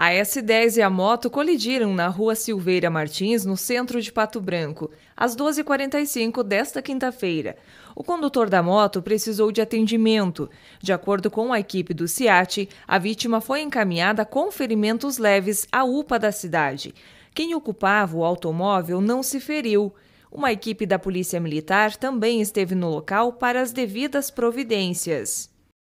A S10 e a moto colidiram na rua Silveira Martins, no centro de Pato Branco, às 12h45 desta quinta-feira. O condutor da moto precisou de atendimento. De acordo com a equipe do CIAT, a vítima foi encaminhada com ferimentos leves à UPA da cidade. Quem ocupava o automóvel não se feriu. Uma equipe da Polícia Militar também esteve no local para as devidas providências.